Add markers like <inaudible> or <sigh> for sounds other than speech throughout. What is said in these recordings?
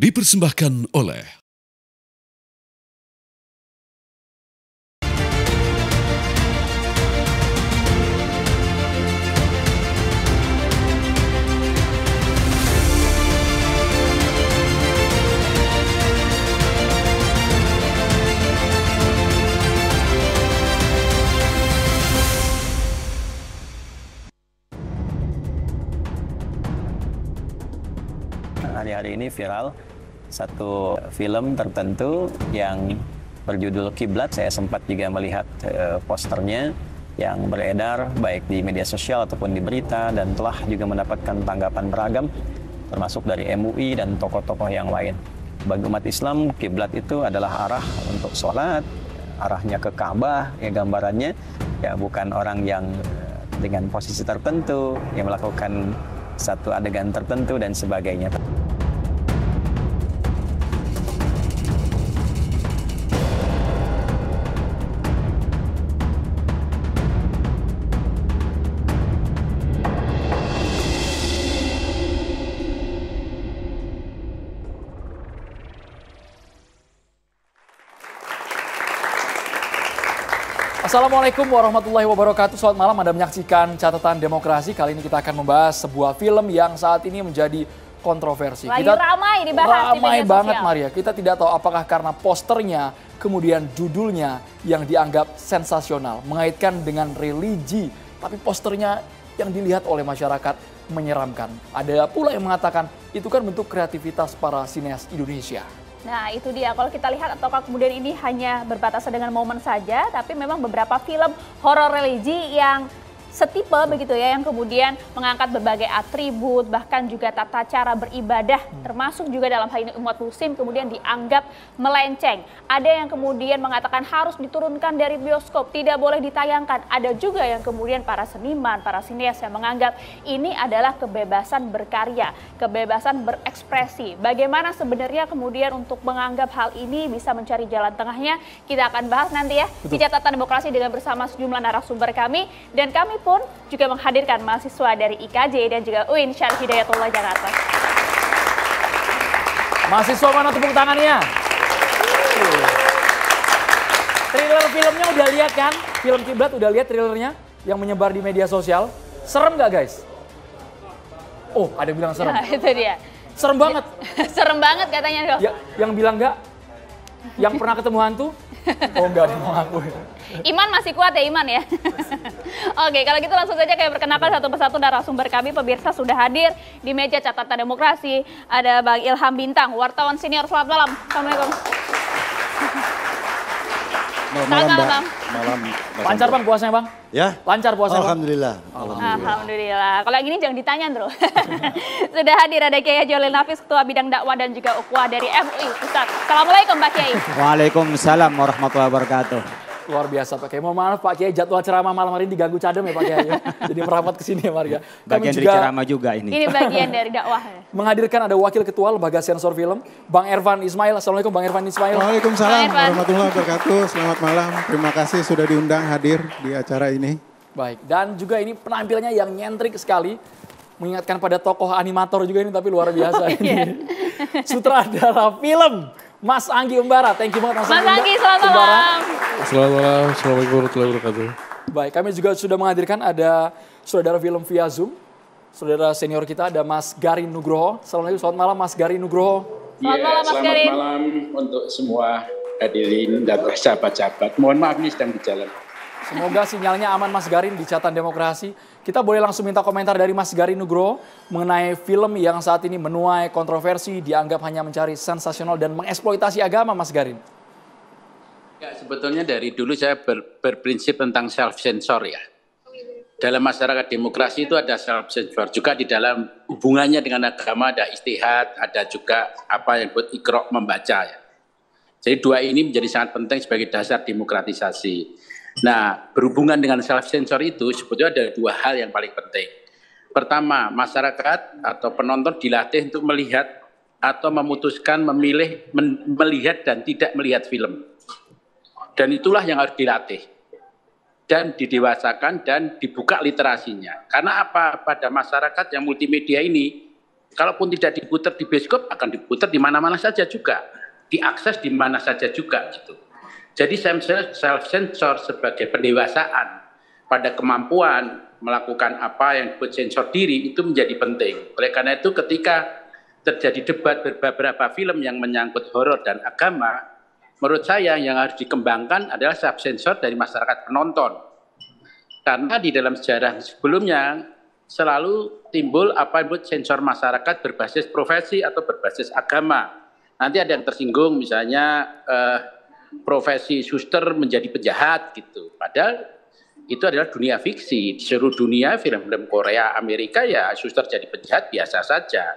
dipersembahkan oleh hari-hari ini viral satu film tertentu yang berjudul Kiblat. Saya sempat juga melihat uh, posternya yang beredar baik di media sosial ataupun di berita dan telah juga mendapatkan tanggapan beragam termasuk dari MUI dan tokoh-tokoh yang lain. Bagi umat Islam, kiblat itu adalah arah untuk sholat, arahnya ke Ka'bah, ya gambarannya ya bukan orang yang eh, dengan posisi tertentu yang melakukan satu adegan tertentu dan sebagainya. Assalamualaikum warahmatullahi wabarakatuh. Selamat malam Anda menyaksikan catatan demokrasi. Kali ini kita akan membahas sebuah film yang saat ini menjadi kontroversi. Lagi kita ramai dibahas ramai di banget sosial. Maria. Kita tidak tahu apakah karena posternya, kemudian judulnya yang dianggap sensasional, mengaitkan dengan religi, tapi posternya yang dilihat oleh masyarakat menyeramkan. Ada pula yang mengatakan itu kan bentuk kreativitas para sineas Indonesia. Nah, itu dia. Kalau kita lihat ataukah kemudian ini hanya berbatasan dengan momen saja, tapi memang beberapa film horor religi yang setipe begitu ya yang kemudian mengangkat berbagai atribut bahkan juga tata cara beribadah hmm. termasuk juga dalam hal ini umat muslim kemudian dianggap melenceng. Ada yang kemudian mengatakan harus diturunkan dari bioskop, tidak boleh ditayangkan. Ada juga yang kemudian para seniman, para sinias yang menganggap ini adalah kebebasan berkarya, kebebasan berekspresi. Bagaimana sebenarnya kemudian untuk menganggap hal ini bisa mencari jalan tengahnya? Kita akan bahas nanti ya di catatan demokrasi dengan bersama sejumlah narasumber kami dan kami pun juga menghadirkan mahasiswa dari IKJ dan juga UIN Syarif Hidayatullah Jakarta. Mahasiswa mana tepuk tangannya? Trailer filmnya udah lihat kan? Film Kiblat udah lihat trailernya yang menyebar di media sosial. Serem gak guys? Oh, ada yang bilang serem. Nah, itu dia. Serem banget. <laughs> serem banget katanya dong. Ya, yang bilang gak? Yang pernah ketemu hantu? <laughs> Oh enggak, mau ngaku. Iman masih kuat ya Iman ya. <laughs> Oke, kalau gitu langsung saja kayak perkenalkan satu persatu narasumber kami pemirsa sudah hadir di meja catatan demokrasi. Ada Bang Ilham Bintang, wartawan senior. Selamat malam. Assalamualaikum. Malam, malam, malam. malam. Lancar bang puasanya bang? Ya. Lancar puasanya Alhamdulillah. Alhamdulillah. Alhamdulillah. Kalau yang ini jangan ditanya bro. <laughs> Sudah hadir ada Kiai Jolil Nafis, Ketua Bidang Dakwah dan juga ukuah dari MUI Pusat. Assalamualaikum Pak Kiai. Waalaikumsalam warahmatullahi wabarakatuh. Luar biasa Pak Kiai. Mohon maaf Pak Kiai jadwal ceramah malam hari ini diganggu cadem ya Pak Kiai. <laughs> Jadi merapat ke sini ya Marga. Bagian juga, dari ceramah juga ini. Ini bagian dari dakwah. Ya? <laughs> Menghadirkan ada Wakil Ketua Lembaga Sensor Film, Bang Ervan Ismail. Assalamualaikum Bang Ervan Ismail. Waalaikumsalam warahmatullahi wabarakatuh. Selamat malam. Terima kasih sudah diundang hadir di acara ini. Baik, dan juga ini penampilannya yang nyentrik sekali mengingatkan pada tokoh animator juga ini tapi luar biasa oh, <laughs> ini. Yeah. Sutradara film Mas Anggi Umbara. Thank you banget Mas, Mas Anggi. selamat malam. Selamat malam. Assalamualaikum warahmatullahi wabarakatuh. Baik, kami juga sudah menghadirkan ada saudara film via Zoom. Saudara senior kita ada Mas Gari Nugroho. Assalamualaikum, selamat malam Mas Gari Nugroho. Selamat iya, malam Mas selamat Selamat malam untuk semua hadirin dan sahabat-sahabat. Mohon maaf nih sedang di jalan. Semoga sinyalnya aman Mas Garin di catatan demokrasi. Kita boleh langsung minta komentar dari Mas Garin Nugroho mengenai film yang saat ini menuai kontroversi, dianggap hanya mencari sensasional dan mengeksploitasi agama Mas Garin. Ya, sebetulnya dari dulu saya ber, berprinsip tentang self censor ya. Dalam masyarakat demokrasi itu ada self censor, juga di dalam hubungannya dengan agama ada istihad, ada juga apa yang buat ikrok membaca ya. Jadi dua ini menjadi sangat penting sebagai dasar demokratisasi. Nah, berhubungan dengan self sensor itu sebetulnya ada dua hal yang paling penting. Pertama, masyarakat atau penonton dilatih untuk melihat atau memutuskan memilih men, melihat dan tidak melihat film. Dan itulah yang harus dilatih dan didewasakan dan dibuka literasinya. Karena apa? Pada masyarakat yang multimedia ini, kalaupun tidak diputar di bioskop akan diputar di mana-mana saja juga, diakses di mana saja juga gitu. Jadi self sensor sebagai pendewasaan pada kemampuan melakukan apa yang disebut sensor diri itu menjadi penting. Oleh karena itu ketika terjadi debat beberapa film yang menyangkut horor dan agama, menurut saya yang harus dikembangkan adalah self sensor dari masyarakat penonton. Karena di dalam sejarah sebelumnya selalu timbul apa yang disebut sensor masyarakat berbasis profesi atau berbasis agama. Nanti ada yang tersinggung misalnya eh, profesi suster menjadi penjahat gitu. Padahal itu adalah dunia fiksi. Di seluruh dunia film-film Korea, Amerika ya suster jadi penjahat biasa saja.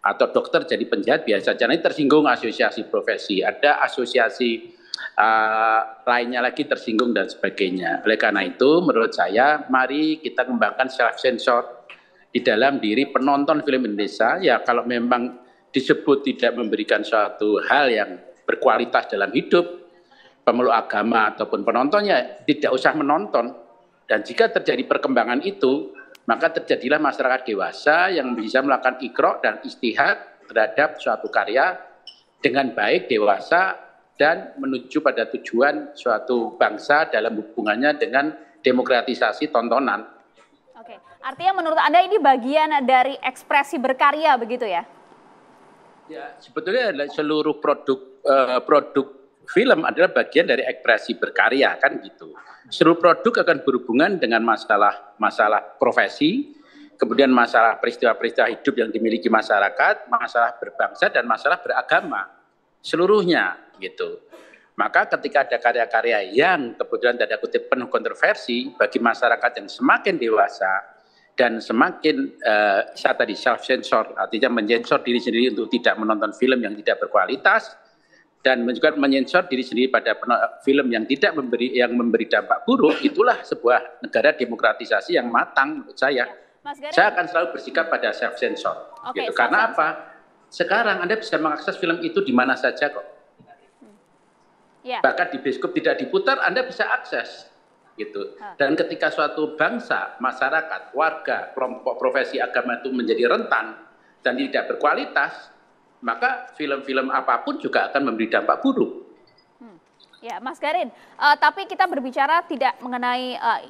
Atau dokter jadi penjahat biasa saja. Nah, ini tersinggung asosiasi profesi. Ada asosiasi uh, lainnya lagi tersinggung dan sebagainya. Oleh karena itu menurut saya mari kita kembangkan self-censor di dalam diri penonton film Indonesia. Ya kalau memang disebut tidak memberikan suatu hal yang berkualitas dalam hidup, pemeluk agama ataupun penontonnya tidak usah menonton. Dan jika terjadi perkembangan itu, maka terjadilah masyarakat dewasa yang bisa melakukan ikro dan istihad terhadap suatu karya dengan baik, dewasa, dan menuju pada tujuan suatu bangsa dalam hubungannya dengan demokratisasi tontonan. Oke, artinya menurut Anda ini bagian dari ekspresi berkarya begitu ya? Ya, sebetulnya seluruh produk eh, produk film adalah bagian dari ekspresi berkarya kan gitu. Seluruh produk akan berhubungan dengan masalah masalah profesi, kemudian masalah peristiwa-peristiwa hidup yang dimiliki masyarakat, masalah berbangsa dan masalah beragama seluruhnya gitu. Maka ketika ada karya-karya yang kebetulan tidak kutip penuh kontroversi bagi masyarakat yang semakin dewasa dan semakin uh, eh, saya tadi self sensor artinya mensensor diri sendiri untuk tidak menonton film yang tidak berkualitas, dan juga menyensor diri sendiri pada film yang tidak memberi yang memberi dampak buruk itulah sebuah negara demokratisasi yang matang menurut saya. Ya, Mas Saya akan selalu bersikap pada self sensor. Okay, gitu. Karena apa? Sekarang Anda bisa mengakses film itu di mana saja kok. Hmm. Ya. Bahkan di bioskop tidak diputar Anda bisa akses gitu. Dan ketika suatu bangsa, masyarakat, warga, kelompok profesi agama itu menjadi rentan dan tidak berkualitas, maka film-film apapun juga akan memberi dampak buruk. Hmm. Ya, Mas Garin, uh, tapi kita berbicara tidak mengenai uh,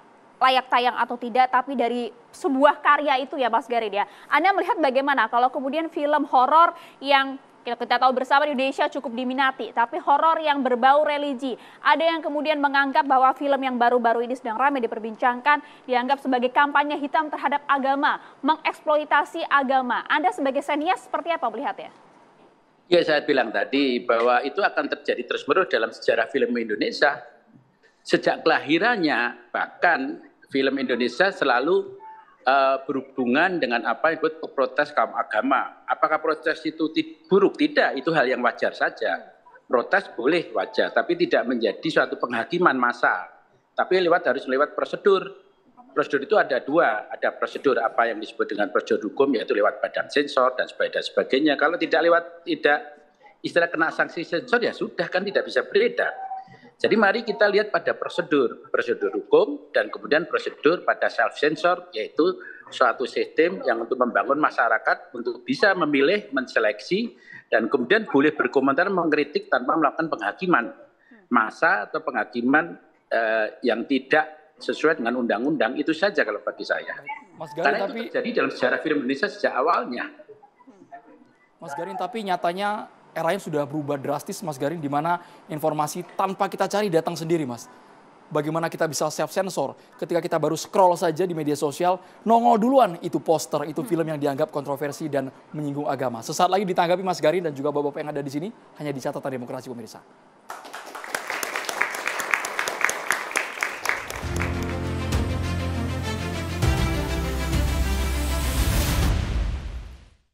layak tayang atau tidak, tapi dari sebuah karya itu ya Mas Garin ya. Anda melihat bagaimana kalau kemudian film horor yang kita, kita tahu bersama di Indonesia cukup diminati, tapi horor yang berbau religi. Ada yang kemudian menganggap bahwa film yang baru-baru ini sedang ramai diperbincangkan, dianggap sebagai kampanye hitam terhadap agama, mengeksploitasi agama. Anda sebagai senias seperti apa melihatnya? Ya saya bilang tadi bahwa itu akan terjadi terus-menerus dalam sejarah film Indonesia. Sejak kelahirannya bahkan film Indonesia selalu uh, berhubungan dengan apa yang disebut protes kaum agama. Apakah protes itu buruk? Tidak, itu hal yang wajar saja. Protes boleh wajar, tapi tidak menjadi suatu penghakiman massa. Tapi lewat harus lewat prosedur prosedur itu ada dua, ada prosedur apa yang disebut dengan prosedur hukum yaitu lewat badan sensor dan sebagainya. Kalau tidak lewat tidak istilah kena sanksi sensor ya sudah kan tidak bisa berbeda. Jadi mari kita lihat pada prosedur, prosedur hukum dan kemudian prosedur pada self sensor yaitu suatu sistem yang untuk membangun masyarakat untuk bisa memilih, menseleksi dan kemudian boleh berkomentar mengkritik tanpa melakukan penghakiman masa atau penghakiman eh, yang tidak sesuai dengan undang-undang itu saja kalau bagi saya. Mas Garin, Karena itu tapi, terjadi dalam sejarah film Indonesia sejak awalnya. Mas Garin, tapi nyatanya eranya sudah berubah drastis, Mas Garin, di mana informasi tanpa kita cari datang sendiri, Mas. Bagaimana kita bisa self-sensor ketika kita baru scroll saja di media sosial, nongol duluan itu poster, itu film yang dianggap kontroversi dan menyinggung agama. Sesaat lagi ditanggapi Mas Garin dan juga bapak-bapak yang ada di sini hanya di catatan demokrasi pemirsa.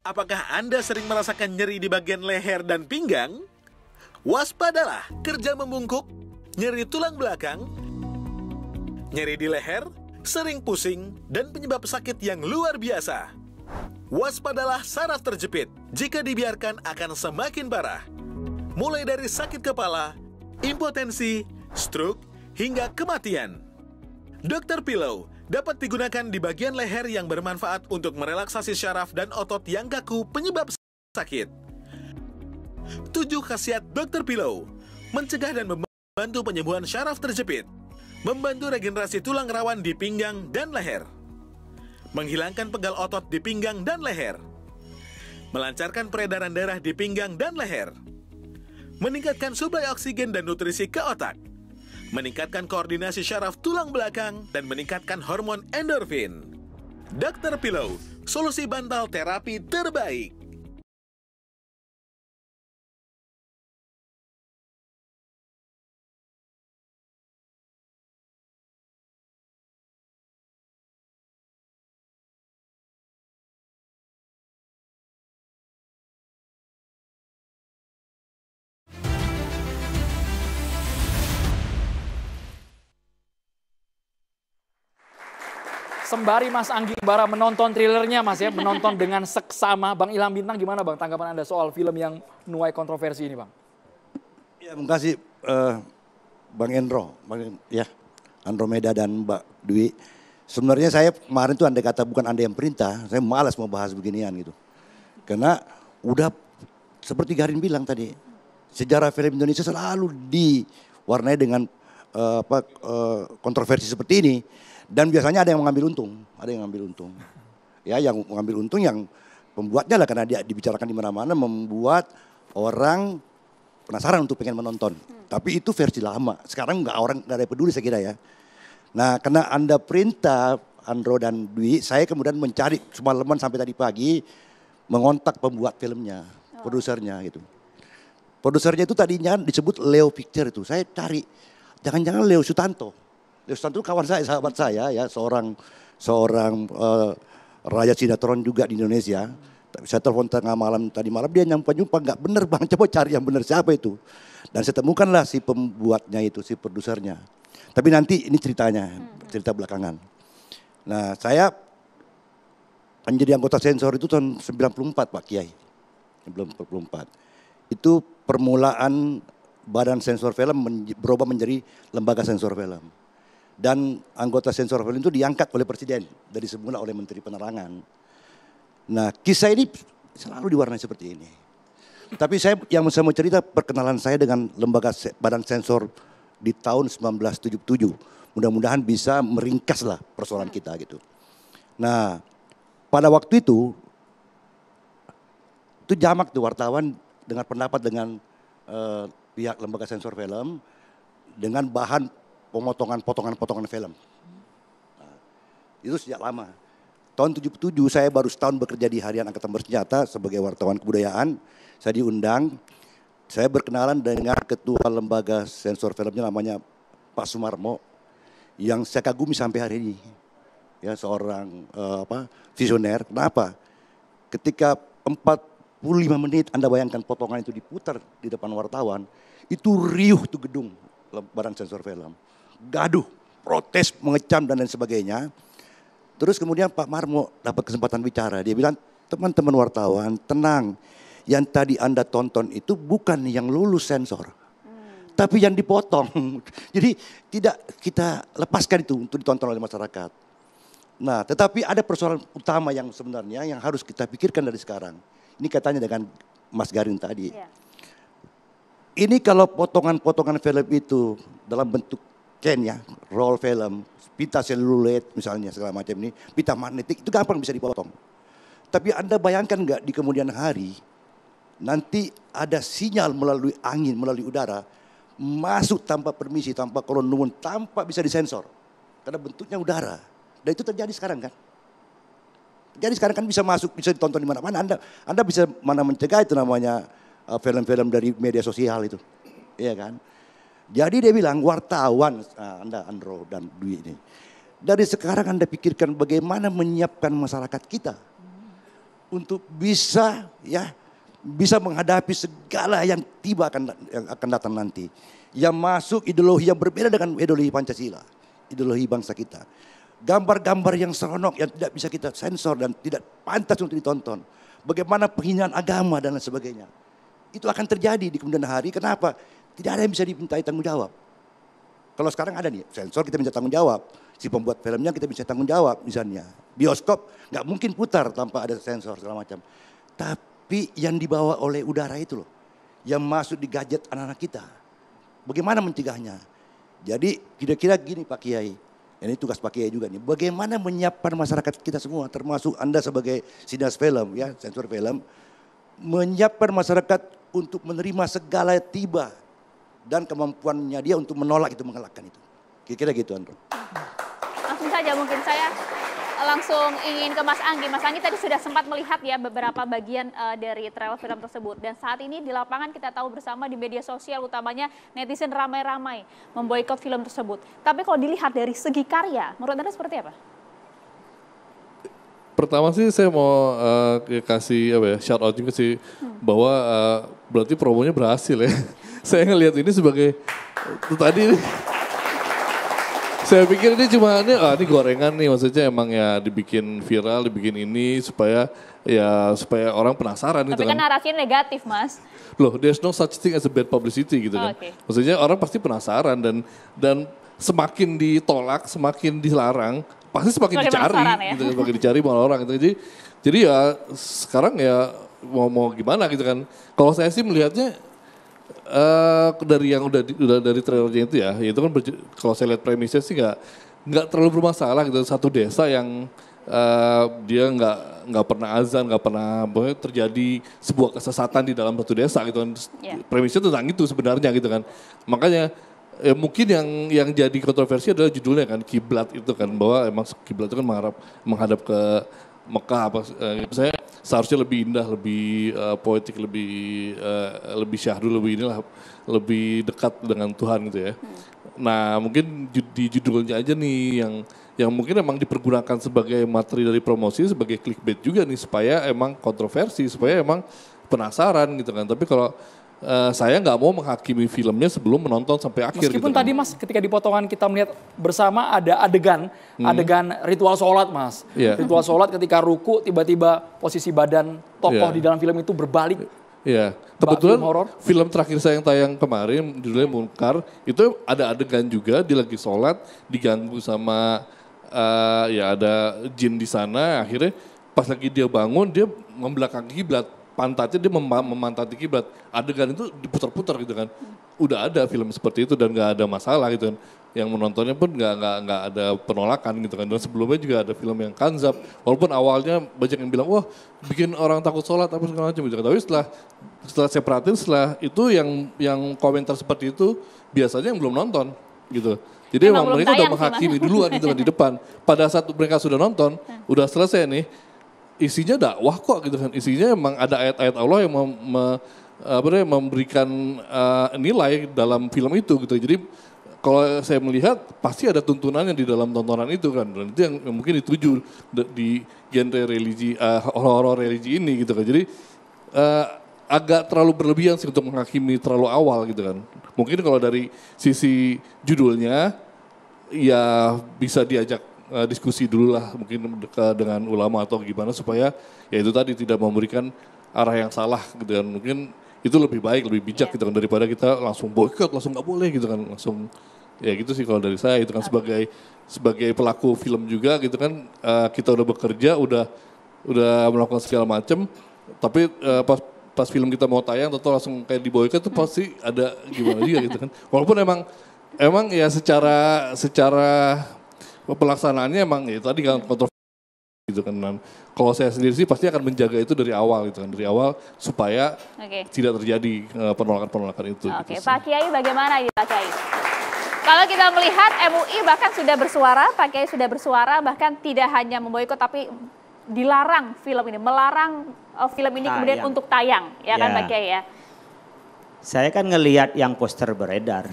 Apakah Anda sering merasakan nyeri di bagian leher dan pinggang? Waspadalah kerja membungkuk, nyeri tulang belakang, nyeri di leher, sering pusing, dan penyebab sakit yang luar biasa. Waspadalah saraf terjepit, jika dibiarkan akan semakin parah. Mulai dari sakit kepala, impotensi, stroke, hingga kematian. Dokter Pillow dapat digunakan di bagian leher yang bermanfaat untuk merelaksasi syaraf dan otot yang kaku penyebab sakit. 7 khasiat Dr. Pillow Mencegah dan membantu penyembuhan syaraf terjepit Membantu regenerasi tulang rawan di pinggang dan leher Menghilangkan pegal otot di pinggang dan leher Melancarkan peredaran darah di pinggang dan leher Meningkatkan suplai oksigen dan nutrisi ke otak meningkatkan koordinasi syaraf tulang belakang, dan meningkatkan hormon endorfin. Dr. Pillow, solusi bantal terapi terbaik. sembari Mas Anggi Bara menonton trailernya Mas ya, menonton dengan seksama. Bang Ilham Bintang gimana Bang tanggapan Anda soal film yang nuai kontroversi ini Bang? Ya, terima kasih uh, Bang Endro, Bang ya Andromeda dan Mbak Dwi. Sebenarnya saya kemarin tuh Anda kata bukan Anda yang perintah, saya malas mau bahas beginian gitu. Karena udah seperti Garin bilang tadi, sejarah film Indonesia selalu diwarnai dengan uh, apa uh, kontroversi seperti ini. Dan biasanya ada yang mengambil untung, ada yang mengambil untung. Ya, yang mengambil untung yang pembuatnya lah karena dia dibicarakan di mana-mana membuat orang penasaran untuk pengen menonton. Hmm. Tapi itu versi lama. Sekarang nggak orang nggak ada yang peduli saya kira ya. Nah, karena Anda perintah Andro dan Dwi, saya kemudian mencari semalaman sampai tadi pagi mengontak pembuat filmnya, oh. produsernya gitu. Produsernya itu tadinya disebut Leo Picture itu. Saya cari jangan-jangan Leo Sutanto. Ya, Ustaz itu kawan saya, sahabat saya ya, seorang seorang uh, raja sinetron juga di Indonesia. Saya telepon tengah malam tadi malam dia nyampe nyumpa nggak bener bang <laughs> coba cari yang bener siapa itu dan saya temukanlah si pembuatnya itu si produsernya tapi nanti ini ceritanya hmm. cerita belakangan nah saya menjadi anggota sensor itu tahun 94 Pak Kiai. puluh empat Itu permulaan Badan Sensor Film berubah menjadi Lembaga Sensor Film dan anggota sensor film itu diangkat oleh presiden dari semula oleh menteri penerangan. Nah, kisah ini selalu diwarnai seperti ini. Tapi saya yang saya mau cerita perkenalan saya dengan lembaga badan sensor di tahun 1977. Mudah-mudahan bisa meringkaslah persoalan kita gitu. Nah, pada waktu itu itu jamak tuh wartawan dengan pendapat dengan uh, pihak lembaga sensor film dengan bahan pemotongan-potongan-potongan film. Nah, itu sejak lama. Tahun 77 saya baru setahun bekerja di Harian Angkatan Bersenjata sebagai wartawan kebudayaan. Saya diundang, saya berkenalan dengan ketua lembaga sensor filmnya namanya Pak Sumarmo yang saya kagumi sampai hari ini. Ya seorang uh, apa visioner. Kenapa? Ketika 45 menit Anda bayangkan potongan itu diputar di depan wartawan, itu riuh tuh gedung lembaran sensor film gaduh, protes, mengecam dan lain sebagainya. Terus kemudian Pak Marmo dapat kesempatan bicara. Dia bilang, teman-teman wartawan tenang. Yang tadi Anda tonton itu bukan yang lulus sensor. Tapi yang dipotong. <laughs> Jadi tidak kita lepaskan itu untuk ditonton oleh masyarakat. Nah tetapi ada persoalan utama yang sebenarnya yang harus kita pikirkan dari sekarang. Ini katanya dengan Mas Garin tadi. Yeah. Ini kalau potongan-potongan film itu dalam bentuk Ken ya, roll film, pita seluloid misalnya segala macam ini, pita magnetik itu gampang bisa dipotong. Tapi Anda bayangkan nggak di kemudian hari nanti ada sinyal melalui angin, melalui udara masuk tanpa permisi, tanpa kolon tanpa bisa disensor. Karena bentuknya udara. Dan itu terjadi sekarang kan. Jadi sekarang kan bisa masuk, bisa ditonton di mana-mana. Anda, Anda bisa mana mencegah itu namanya uh, film-film dari media sosial itu. Iya kan? Jadi dia bilang wartawan, eh, Anda Andro dan Dwi ini. Dari sekarang Anda pikirkan bagaimana menyiapkan masyarakat kita untuk bisa ya bisa menghadapi segala yang tiba akan yang akan datang nanti. Yang masuk ideologi yang berbeda dengan ideologi Pancasila, ideologi bangsa kita. Gambar-gambar yang seronok yang tidak bisa kita sensor dan tidak pantas untuk ditonton. Bagaimana penghinaan agama dan lain sebagainya. Itu akan terjadi di kemudian hari. Kenapa? Tidak ada yang bisa dimintai tanggung jawab. Kalau sekarang ada nih, sensor kita minta tanggung jawab. Si pembuat filmnya kita bisa tanggung jawab misalnya. Bioskop nggak mungkin putar tanpa ada sensor segala macam. Tapi yang dibawa oleh udara itu loh, yang masuk di gadget anak-anak kita. Bagaimana mencegahnya? Jadi kira-kira gini Pak Kiai, ini tugas Pak Kiai juga nih. Bagaimana menyiapkan masyarakat kita semua, termasuk Anda sebagai sinas film ya, sensor film, menyiapkan masyarakat untuk menerima segala tiba dan kemampuannya dia untuk menolak itu, mengelakkan itu. Kira-kira gitu Andro. Langsung saja mungkin saya eh, langsung ingin ke Mas Anggi. Mas Anggi tadi sudah sempat melihat ya beberapa bagian uh, dari trailer film tersebut. Dan saat ini di lapangan kita tahu bersama di media sosial utamanya netizen ramai-ramai memboikot film tersebut. Tapi kalau dilihat dari segi karya, menurut Anda seperti apa? Pertama sih saya mau uh, kasih apa ya, shout out juga sih hmm. bahwa uh, berarti promonya berhasil ya. <laughs> saya ngelihat ini sebagai itu tadi saya pikir ini cuma ini, ah, ini gorengan nih maksudnya emang ya dibikin viral, dibikin ini supaya ya supaya orang penasaran gitu kan. kan narasinya negatif mas. Loh, there's no such thing as a bad publicity gitu oh, kan. Okay. Maksudnya orang pasti penasaran dan dan semakin ditolak, semakin dilarang, pasti semakin semakin dicari, ya? gitu, kan, semakin dicari orang orang. Gitu. Jadi jadi ya sekarang ya mau mau gimana gitu kan. Kalau saya sih melihatnya uh, dari yang udah, udah dari trailernya itu ya, itu kan kalau saya lihat premisnya sih nggak nggak terlalu bermasalah gitu satu desa yang uh, dia nggak nggak pernah azan nggak pernah boleh terjadi sebuah kesesatan di dalam satu desa gitu kan yeah. premisnya tentang itu sebenarnya gitu kan makanya eh, mungkin yang yang jadi kontroversi adalah judulnya kan kiblat itu kan bahwa emang kiblat itu kan mengharap menghadap ke Mekah apa eh, saya seharusnya lebih indah, lebih uh, poetik, lebih uh, lebih syahdu, lebih inilah lebih dekat dengan Tuhan gitu ya. Hmm. Nah, mungkin di judulnya aja nih yang yang mungkin emang dipergunakan sebagai materi dari promosi sebagai clickbait juga nih supaya emang kontroversi, supaya emang penasaran gitu kan. Tapi kalau Eh, saya nggak mau menghakimi filmnya sebelum menonton sampai akhir. Gitu Meskipun gitu, tadi mas ketika di potongan kita melihat bersama ada adegan, hmm. adegan ritual sholat mas, yeah. ritual sholat ketika ruku tiba-tiba posisi badan tokoh yeah. di dalam film itu berbalik. Iya, yeah. kebetulan film, film terakhir saya yang tayang kemarin judulnya Munkar itu ada adegan juga di lagi sholat diganggu sama uh, ya ada jin di sana akhirnya pas lagi dia bangun dia membelakangi kiblat pantatnya dia mem memantati kiblat. Adegan itu diputar-putar gitu kan. Udah ada film seperti itu dan nggak ada masalah gitu kan. Yang menontonnya pun nggak nggak nggak ada penolakan gitu kan. Dan sebelumnya juga ada film yang kanzab. Walaupun awalnya banyak yang bilang wah bikin orang takut sholat apa segala macam gitu. Kan. Tapi setelah setelah saya perhatiin setelah itu yang yang komentar seperti itu biasanya yang belum nonton gitu. Jadi emang, mereka udah menghakimi duluan gitu kan di depan. Pada saat mereka sudah nonton, nah. udah selesai nih isinya dakwah kok gitu kan. Isinya emang ada ayat-ayat Allah yang mem, me, apa ya, memberikan uh, nilai dalam film itu gitu. Jadi kalau saya melihat pasti ada tuntunannya di dalam tontonan itu kan. Dan itu yang, mungkin dituju di genre religi uh, eh, horor religi ini gitu kan. Jadi uh, agak terlalu berlebihan sih untuk menghakimi terlalu awal gitu kan. Mungkin kalau dari sisi judulnya ya bisa diajak uh, diskusi dulu lah mungkin dengan ulama atau gimana supaya ya itu tadi tidak memberikan arah yang salah gitu kan. mungkin itu lebih baik lebih bijak yeah. gitu kan daripada kita langsung boykot langsung nggak boleh gitu kan langsung ya gitu sih kalau dari saya itu kan sebagai sebagai pelaku film juga gitu kan uh, kita udah bekerja udah udah melakukan segala macam tapi eh, pas pas film kita mau tayang atau langsung kayak di boykot itu pasti ada gimana juga gitu kan walaupun emang emang ya secara secara pelaksanaannya emang ya tadi kan kontroversi gitu kan. Kalau saya sendiri sih pasti akan menjaga itu dari awal gitu kan, dari awal supaya okay. tidak terjadi eh, penolakan-penolakan itu. Oke, okay. gitu Pak Kiai bagaimana ini Pak Kiai? Kalau kita melihat MUI bahkan sudah bersuara, Pak Kiai sudah bersuara bahkan tidak hanya memboikot tapi dilarang film ini, melarang eh, film ini tayang. kemudian untuk tayang, ya, ya. kan Pak ya. Kiai ya? Saya kan ngelihat yang poster beredar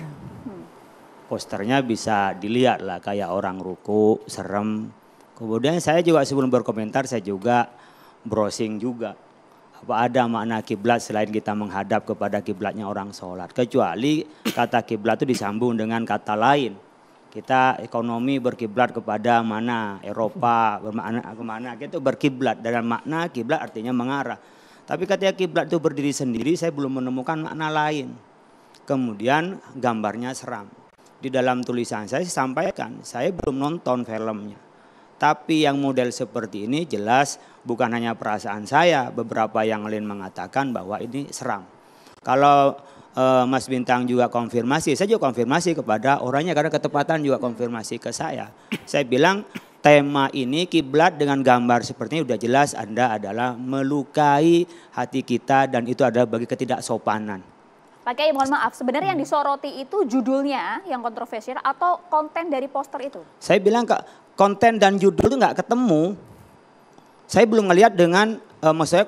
posternya bisa dilihat lah kayak orang ruku, serem. Kemudian saya juga sebelum berkomentar saya juga browsing juga. Apa ada makna kiblat selain kita menghadap kepada kiblatnya orang sholat. Kecuali kata kiblat itu disambung dengan kata lain. Kita ekonomi berkiblat kepada mana Eropa, bermakna kemana Itu berkiblat Dan makna kiblat artinya mengarah. Tapi ketika kiblat itu berdiri sendiri saya belum menemukan makna lain. Kemudian gambarnya seram di dalam tulisan saya sampaikan, saya belum nonton filmnya. Tapi yang model seperti ini jelas bukan hanya perasaan saya, beberapa yang lain mengatakan bahwa ini seram. Kalau uh, Mas Bintang juga konfirmasi, saya juga konfirmasi kepada orangnya karena ketepatan juga konfirmasi ke saya. Saya bilang tema ini kiblat dengan gambar seperti ini sudah jelas Anda adalah melukai hati kita dan itu adalah bagi ketidaksopanan. Pak Kiai, mohon maaf, sebenarnya yang disoroti itu judulnya yang kontroversial atau konten dari poster itu? Saya bilang ke konten dan judul itu nggak ketemu. Saya belum ngelihat dengan, uh, maksudnya,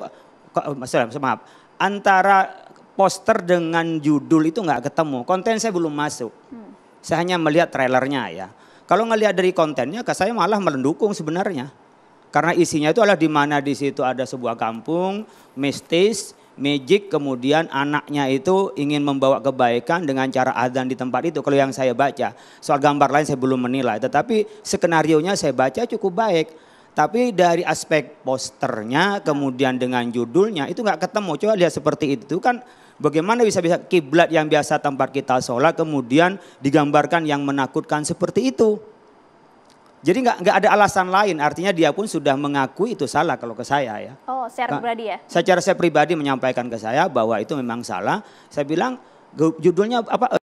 eh, maksudnya, maaf, antara poster dengan judul itu nggak ketemu. Konten saya belum masuk. Hmm. Saya hanya melihat trailernya ya. Kalau ngelihat dari kontennya, saya malah mendukung sebenarnya. Karena isinya itu adalah di mana di situ ada sebuah kampung mistis, magic kemudian anaknya itu ingin membawa kebaikan dengan cara azan di tempat itu kalau yang saya baca soal gambar lain saya belum menilai tetapi skenario nya saya baca cukup baik tapi dari aspek posternya kemudian dengan judulnya itu nggak ketemu coba lihat seperti itu kan bagaimana bisa bisa kiblat yang biasa tempat kita sholat kemudian digambarkan yang menakutkan seperti itu jadi nggak nggak ada alasan lain. Artinya dia pun sudah mengakui itu salah kalau ke saya ya. Oh, secara nah, pribadi ya? Secara saya pribadi menyampaikan ke saya bahwa itu memang salah. Saya bilang judulnya apa? Eh,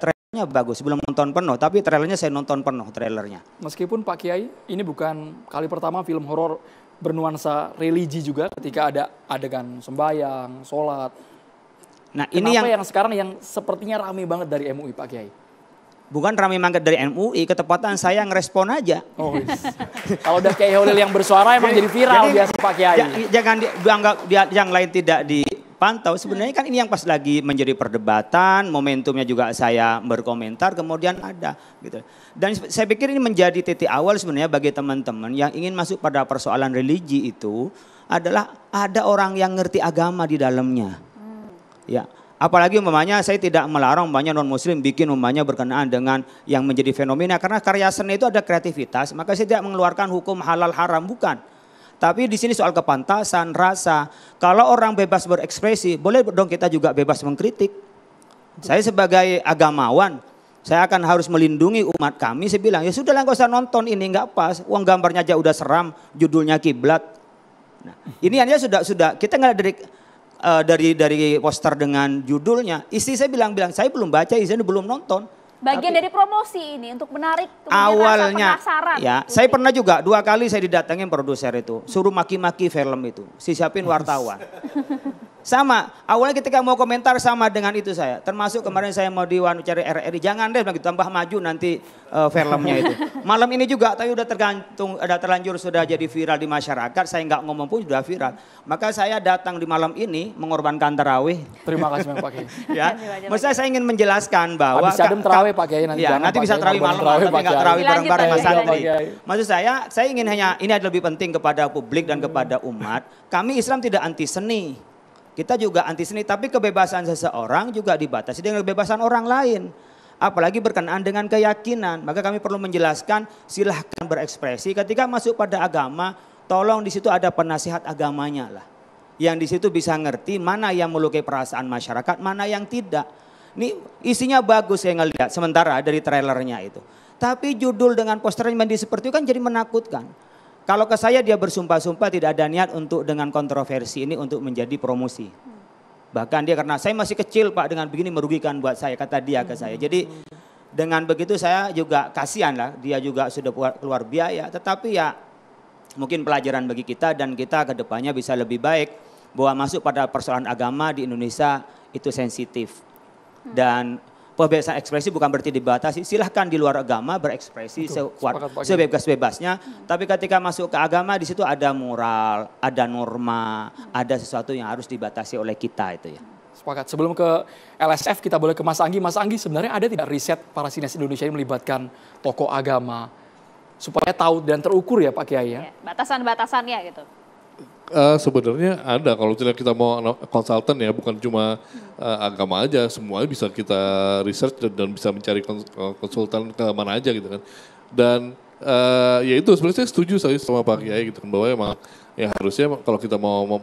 trailernya bagus. Sebelum nonton penuh, tapi trailernya saya nonton penuh trailernya. Meskipun Pak Kiai ini bukan kali pertama film horor bernuansa religi juga ketika ada adegan sembayang, sholat. Nah, Kenapa ini yang, yang sekarang yang sepertinya ramai banget dari MUI Pak Kiai? Bukan Rami Mangkat dari MUI, ketepatan saya ngerespon aja. Oh, yes. Kalau udah kayak Holil yang bersuara emang jadi, jadi viral jadi, biasa Pak Kiai. Jangan dianggap yang lain tidak dipantau. sebenarnya kan ini yang pas lagi menjadi perdebatan momentumnya juga saya berkomentar kemudian ada gitu dan saya pikir ini menjadi titik awal sebenarnya bagi teman-teman yang ingin masuk pada persoalan religi itu adalah ada orang yang ngerti agama di dalamnya hmm. ya Apalagi umpamanya saya tidak melarang banyak non muslim bikin umpamanya berkenaan dengan yang menjadi fenomena karena karya seni itu ada kreativitas, maka saya tidak mengeluarkan hukum halal haram bukan. Tapi di sini soal kepantasan, rasa. Kalau orang bebas berekspresi, boleh dong kita juga bebas mengkritik. Saya sebagai agamawan, saya akan harus melindungi umat kami. Saya bilang, ya sudah lah nggak usah nonton ini nggak pas. Uang gambarnya aja udah seram, judulnya kiblat. Nah, ini aja sudah sudah kita nggak dari uh, dari dari poster dengan judulnya, istri saya bilang-bilang saya belum baca, istri belum nonton. Bagian Tapi, dari promosi ini untuk menarik awalnya rasa Ya, gitu. saya pernah juga dua kali saya didatengin produser itu, suruh maki-maki film itu, si siapin wartawan. <laughs> Sama, awalnya ketika mau komentar sama dengan itu saya. Termasuk kemarin saya mau diwawancari cari RRI, jangan deh begitu tambah maju nanti uh, eh, filmnya itu. <laughs> Malam ini juga tapi udah tergantung, udah terlanjur sudah jadi viral di masyarakat, saya nggak ngomong pun sudah viral. Maka saya datang di malam ini mengorbankan terawih. Terima kasih Pak Kiai. <laughs> ya. Maksudnya saya, ingin menjelaskan bahwa Habis adem tarawih Pak Kiai nanti. Ya, nanti bisa tarawih malam tapi nggak tarawih bareng-bareng Mas Maksud saya, saya ingin hanya ini lebih penting kepada publik dan kepada umat. Kami Islam tidak anti seni. Kita juga anti seni, tapi kebebasan seseorang juga dibatasi dengan kebebasan orang lain. Apalagi berkenaan dengan keyakinan. Maka kami perlu menjelaskan, silahkan berekspresi. Ketika masuk pada agama, tolong di situ ada penasihat agamanya lah. Yang di situ bisa ngerti mana yang melukai perasaan masyarakat, mana yang tidak. Ini isinya bagus yang ngelihat sementara dari trailernya itu. Tapi judul dengan posternya seperti itu kan jadi menakutkan. Kalau ke saya dia bersumpah-sumpah tidak ada niat untuk dengan kontroversi ini untuk menjadi promosi. Bahkan dia karena saya masih kecil Pak dengan begini merugikan buat saya kata dia ke saya. Jadi dengan begitu saya juga kasihan lah dia juga sudah keluar biaya tetapi ya mungkin pelajaran bagi kita dan kita ke depannya bisa lebih baik bahwa masuk pada persoalan agama di Indonesia itu sensitif dan Kebebasan ekspresi bukan berarti dibatasi. Silahkan di luar agama berekspresi sebebas-bebasnya. Tapi ketika masuk ke agama di situ ada moral, ada norma, ada sesuatu yang harus dibatasi oleh kita itu ya. Sepakat. Sebelum ke LSF kita boleh ke Mas Anggi. Mas Anggi sebenarnya ada tidak riset para sinias Indonesia yang melibatkan tokoh agama supaya tahu dan terukur ya Pak Kiai ya? Iya, batasan-batasannya gitu uh, sebenarnya ada kalau tidak kita mau konsultan ya bukan cuma uh, agama aja semuanya bisa kita research dan, dan bisa mencari eh, konsultan ke mana aja gitu kan dan uh, ya itu sebenarnya saya setuju saya sama Pak Kiai gitu kan bahwa emang ya harusnya kalau kita mau me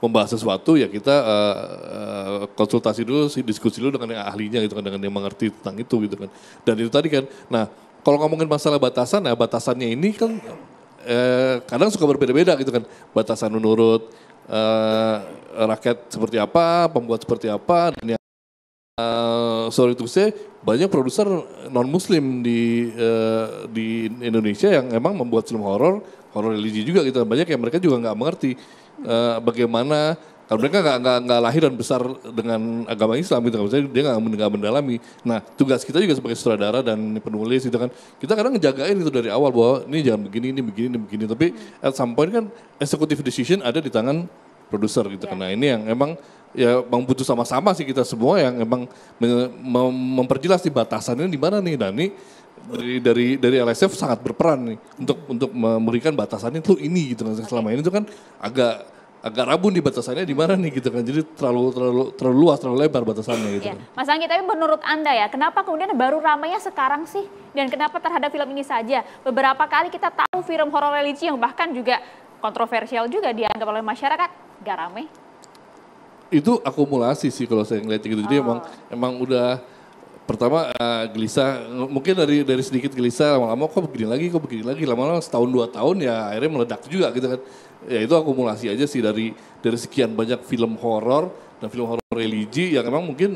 membahas sesuatu ya kita uh, uh, konsultasi dulu diskusi dulu dengan yang ahlinya gitu kan dengan yang mengerti tentang itu gitu kan dan itu tadi kan nah kalau ngomongin masalah batasan ya batasannya ini kan eh, kadang suka berbeda-beda gitu kan batasan menurut eh, rakyat seperti apa, pembuat seperti apa dan yang uh, sorry to say banyak produser non muslim di uh, di Indonesia yang emang membuat film horor horor religi juga gitu banyak yang mereka juga nggak mengerti uh, bagaimana kalau mereka nggak lahir dan besar dengan agama Islam gitu, kan, Maksudnya dia nggak mendalami. Nah tugas kita juga sebagai sutradara dan penulis gitu kan, kita kadang ngejagain itu dari awal bahwa ini jangan begini, ini begini, ini begini. Tapi at some point kan executive decision ada di tangan produser gitu. kan? Ya. Nah ini yang emang ya bang butuh sama-sama sih kita semua yang emang memperjelas di batasannya di mana nih Dani dari dari dari LSF sangat berperan nih untuk untuk memberikan batasannya tuh ini gitu kan selama ini tuh kan agak agak rabun di batasannya di mana nih gitu kan. Jadi terlalu terlalu terlalu luas, terlalu lebar batasannya gitu. Ya. Mas Anggi, tapi menurut Anda ya, kenapa kemudian baru ramainya sekarang sih? Dan kenapa terhadap film ini saja? Beberapa kali kita tahu film horor religi yang bahkan juga kontroversial juga dianggap oleh masyarakat, gak rame. Itu akumulasi sih kalau saya ngeliat gitu. Jadi oh. emang emang udah pertama uh, gelisah mungkin dari dari sedikit gelisah lama-lama kok begini lagi kok begini lagi lama-lama setahun dua tahun ya akhirnya meledak juga gitu kan ya itu akumulasi aja sih dari dari sekian banyak film horor dan film horor religi yang memang mungkin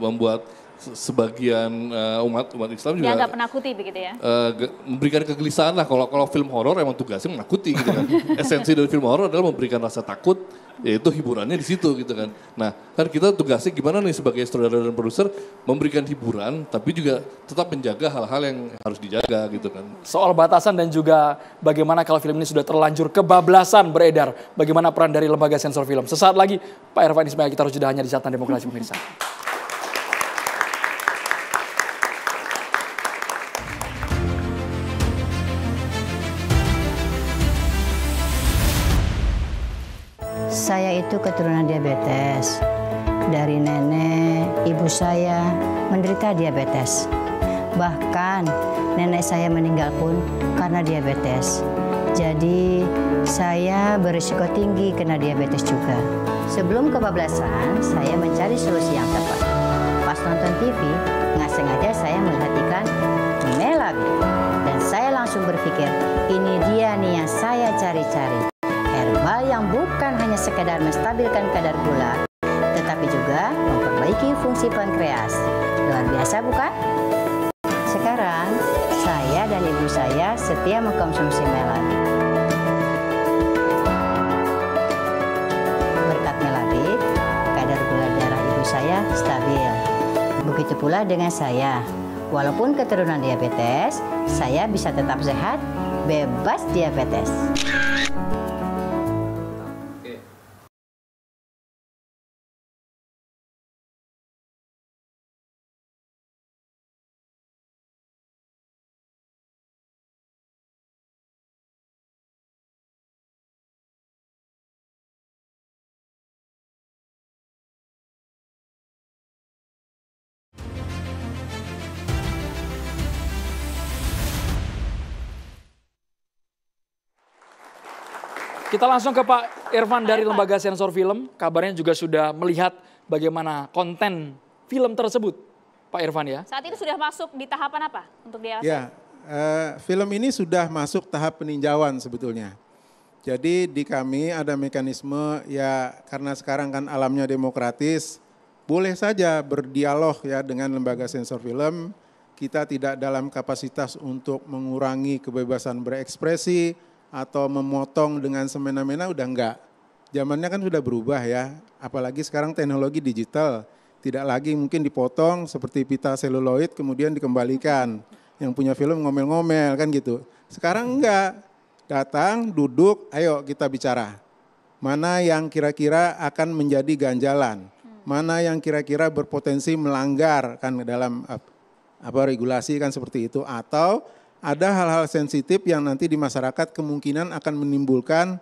membuat sebagian umat eh, umat umat Islam juga dianggap menakuti begitu ya uh, memberikan kegelisahan lah kalau kalau film horor emang tugasnya menakuti gitu kan <laughs> esensi dari film horor adalah memberikan rasa takut yaitu hiburannya di situ gitu kan nah kan kita tugasnya gimana nih sebagai sutradara dan produser memberikan hiburan tapi juga tetap menjaga hal-hal yang harus dijaga gitu kan soal batasan dan juga bagaimana kalau film ini sudah terlanjur kebablasan beredar bagaimana peran dari lembaga sensor film sesaat lagi Pak Irfan Ismail kita harus jeda hanya di catatan demokrasi pemirsa itu keturunan diabetes. Dari nenek, ibu saya menderita diabetes. Bahkan nenek saya meninggal pun karena diabetes. Jadi saya berisiko tinggi kena diabetes juga. Sebelum kebablasan, saya mencari solusi yang tepat. Pas nonton TV, nggak sengaja saya melihat ikan Melabi. Dan saya langsung berpikir, ini dia nih yang saya cari-cari hal yang bukan hanya sekedar menstabilkan kadar gula, tetapi juga memperbaiki fungsi pankreas. Luar biasa bukan? Sekarang, saya dan ibu saya setia mengkonsumsi melon. Berkat melati, kadar gula darah ibu saya stabil. Begitu pula dengan saya. Walaupun keturunan diabetes, saya bisa tetap sehat, bebas diabetes. Kita langsung ke Pak Irfan dari Lembaga Sensor Film. Kabarnya juga sudah melihat bagaimana konten film tersebut, Pak Irfan ya. Saat ini sudah masuk di tahapan apa untuk dia? Ya, eh, film ini sudah masuk tahap peninjauan sebetulnya. Jadi di kami ada mekanisme ya karena sekarang kan alamnya demokratis, boleh saja berdialog ya dengan lembaga sensor film. Kita tidak dalam kapasitas untuk mengurangi kebebasan berekspresi, atau memotong dengan semena-mena udah enggak. Zamannya kan sudah berubah ya, apalagi sekarang teknologi digital. Tidak lagi mungkin dipotong seperti pita seluloid kemudian dikembalikan. Yang punya film ngomel-ngomel kan gitu. Sekarang enggak. Datang, duduk, ayo kita bicara. Mana yang kira-kira akan menjadi ganjalan? Mana yang kira-kira berpotensi melanggar kan dalam apa regulasi kan seperti itu atau ada hal-hal sensitif yang nanti di masyarakat kemungkinan akan menimbulkan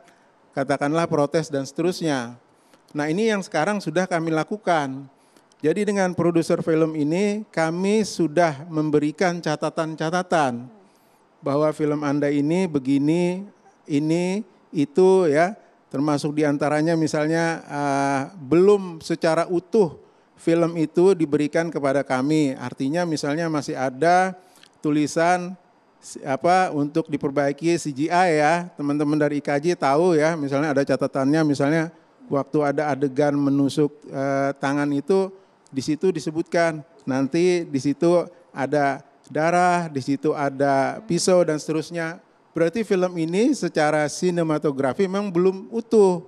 katakanlah protes dan seterusnya. Nah ini yang sekarang sudah kami lakukan. Jadi dengan produser film ini kami sudah memberikan catatan-catatan bahwa film Anda ini begini, ini, itu ya termasuk diantaranya misalnya uh, belum secara utuh film itu diberikan kepada kami. Artinya misalnya masih ada tulisan apa untuk diperbaiki CGI ya. Teman-teman dari IKJ tahu ya, misalnya ada catatannya misalnya waktu ada adegan menusuk e, tangan itu di situ disebutkan nanti di situ ada darah, di situ ada pisau dan seterusnya. Berarti film ini secara sinematografi memang belum utuh.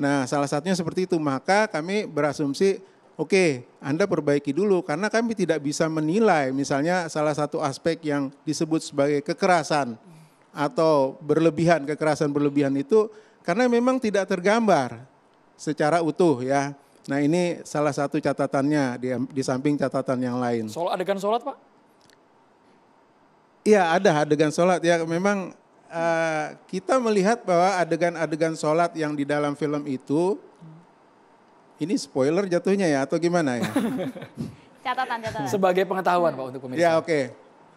Nah, salah satunya seperti itu. Maka kami berasumsi oke okay, Anda perbaiki dulu karena kami tidak bisa menilai misalnya salah satu aspek yang disebut sebagai kekerasan atau berlebihan, kekerasan berlebihan itu karena memang tidak tergambar secara utuh ya. Nah ini salah satu catatannya di, di samping catatan yang lain. Soal adegan sholat Pak? Iya ada adegan sholat ya memang uh, kita melihat bahwa adegan-adegan sholat yang di dalam film itu ini spoiler jatuhnya ya atau gimana ya? <laughs> catatan, catatan. Sebagai pengetahuan Pak untuk pemirsa. Ya oke. Okay.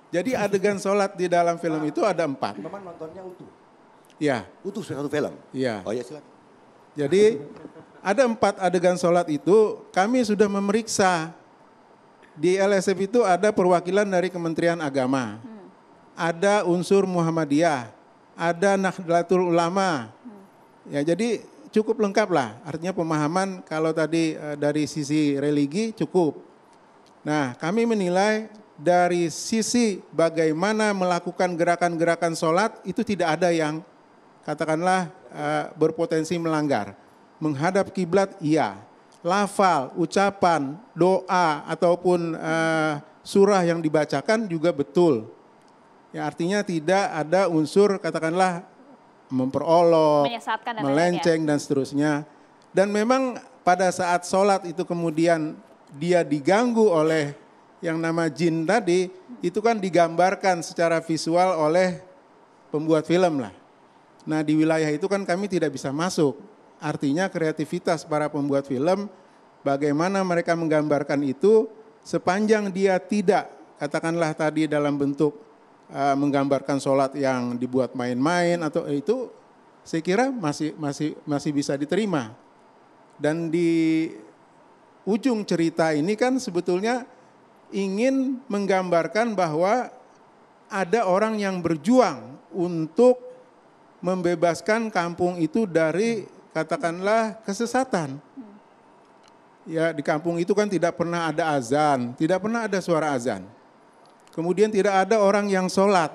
Jadi adegan sholat di dalam film itu ada empat. Memang nontonnya utuh. Ya. Utuh satu film? Ya. Oh ya silakan. Jadi ada empat adegan sholat itu kami sudah memeriksa. Di LSF itu ada perwakilan dari Kementerian Agama. Hmm. Ada unsur Muhammadiyah. Ada Nahdlatul Ulama. Hmm. Ya jadi cukup lengkap lah. Artinya pemahaman kalau tadi e, dari sisi religi cukup. Nah, kami menilai dari sisi bagaimana melakukan gerakan-gerakan sholat itu tidak ada yang katakanlah e, berpotensi melanggar. Menghadap kiblat iya. Lafal, ucapan, doa ataupun e, surah yang dibacakan juga betul. Ya artinya tidak ada unsur katakanlah memperolok, dan ya. melenceng dan seterusnya. Dan memang pada saat sholat itu kemudian dia diganggu oleh yang nama jin tadi, itu kan digambarkan secara visual oleh pembuat film lah. Nah di wilayah itu kan kami tidak bisa masuk. Artinya kreativitas para pembuat film, bagaimana mereka menggambarkan itu sepanjang dia tidak, katakanlah tadi dalam bentuk uh, menggambarkan sholat yang dibuat main-main atau itu saya kira masih masih masih bisa diterima. Dan di ujung cerita ini kan sebetulnya ingin menggambarkan bahwa ada orang yang berjuang untuk membebaskan kampung itu dari katakanlah kesesatan. Ya, di kampung itu kan tidak pernah ada azan, tidak pernah ada suara azan. Kemudian tidak ada orang yang sholat.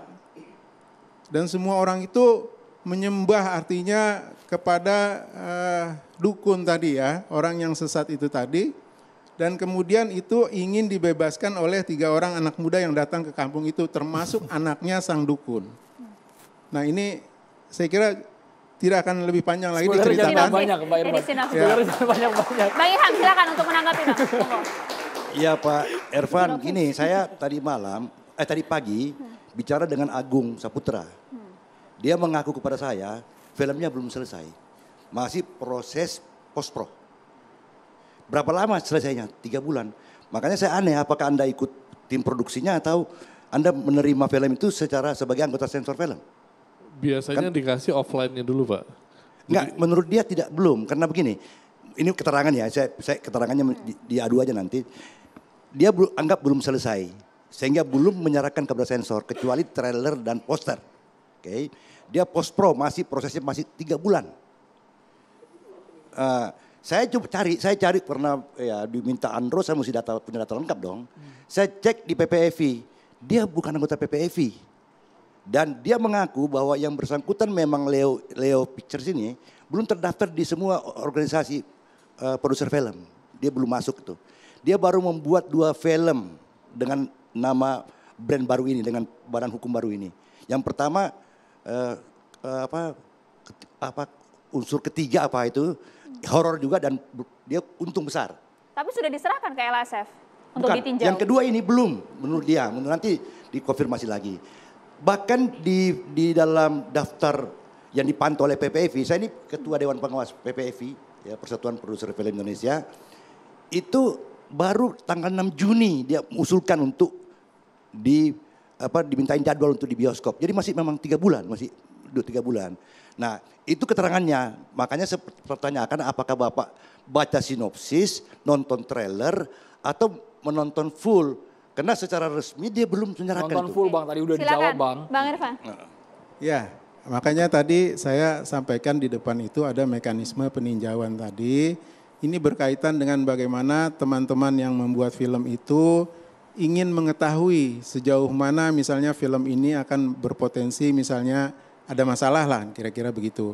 Dan semua orang itu menyembah artinya kepada uh, dukun tadi ya, orang yang sesat itu tadi. Dan kemudian itu ingin dibebaskan oleh tiga orang anak muda yang datang ke kampung itu, termasuk <laughs> anaknya sang dukun. Nah ini saya kira tidak akan lebih panjang lagi Spoiler diceritakan. Banyak, Pak Irman. Ya. Ini banyak-banyak. Banyak. Bang silakan untuk menanggapi. Bang. <laughs> Iya Pak Ervan, gini saya tadi malam, eh tadi pagi bicara dengan Agung Saputra. Dia mengaku kepada saya filmnya belum selesai, masih proses post pro. Berapa lama selesainya? Tiga bulan. Makanya saya aneh, apakah anda ikut tim produksinya atau anda menerima film itu secara sebagai anggota sensor film? Biasanya kan? dikasih offline-nya dulu pak. Enggak, Jadi... menurut dia tidak belum karena begini ini keterangan ya, saya, saya keterangannya diadu aja nanti dia anggap belum selesai sehingga belum menyerahkan kepada sensor kecuali trailer dan poster. Oke, okay. dia post pro masih prosesnya masih tiga bulan. Uh, saya coba cari, saya cari pernah ya diminta Andro saya mesti data punya data lengkap dong. Hmm. Saya cek di PPFI, e dia bukan anggota PPFI. E dan dia mengaku bahwa yang bersangkutan memang Leo Leo Pictures ini belum terdaftar di semua organisasi uh, produser film. Dia belum masuk tuh. Dia baru membuat dua film dengan nama brand baru ini, dengan badan hukum baru ini. Yang pertama eh, eh apa apa unsur ketiga apa itu horor juga dan dia untung besar. Tapi sudah diserahkan ke LSF untuk Bukan. ditinjau. Yang kedua ini belum menurut dia, nanti dikonfirmasi lagi. Bahkan di di dalam daftar yang dipantau oleh PPFI, saya ini ketua dewan pengawas PPFI ya Persatuan Produser Film Indonesia, itu baru tanggal 6 Juni dia usulkan untuk di apa dimintain jadwal untuk di bioskop. Jadi masih memang tiga bulan, masih dua tiga bulan. Nah itu keterangannya, makanya saya pertanyakan apakah Bapak baca sinopsis, nonton trailer, atau menonton full. Karena secara resmi dia belum menyerahkan nonton itu. full Bang, tadi udah Silakan, dijawab Bang. Bang Irfan. Nah. Ya, makanya tadi saya sampaikan di depan itu ada mekanisme peninjauan tadi ini berkaitan dengan bagaimana teman-teman yang membuat film itu ingin mengetahui sejauh mana misalnya film ini akan berpotensi misalnya ada masalah lah kira-kira begitu.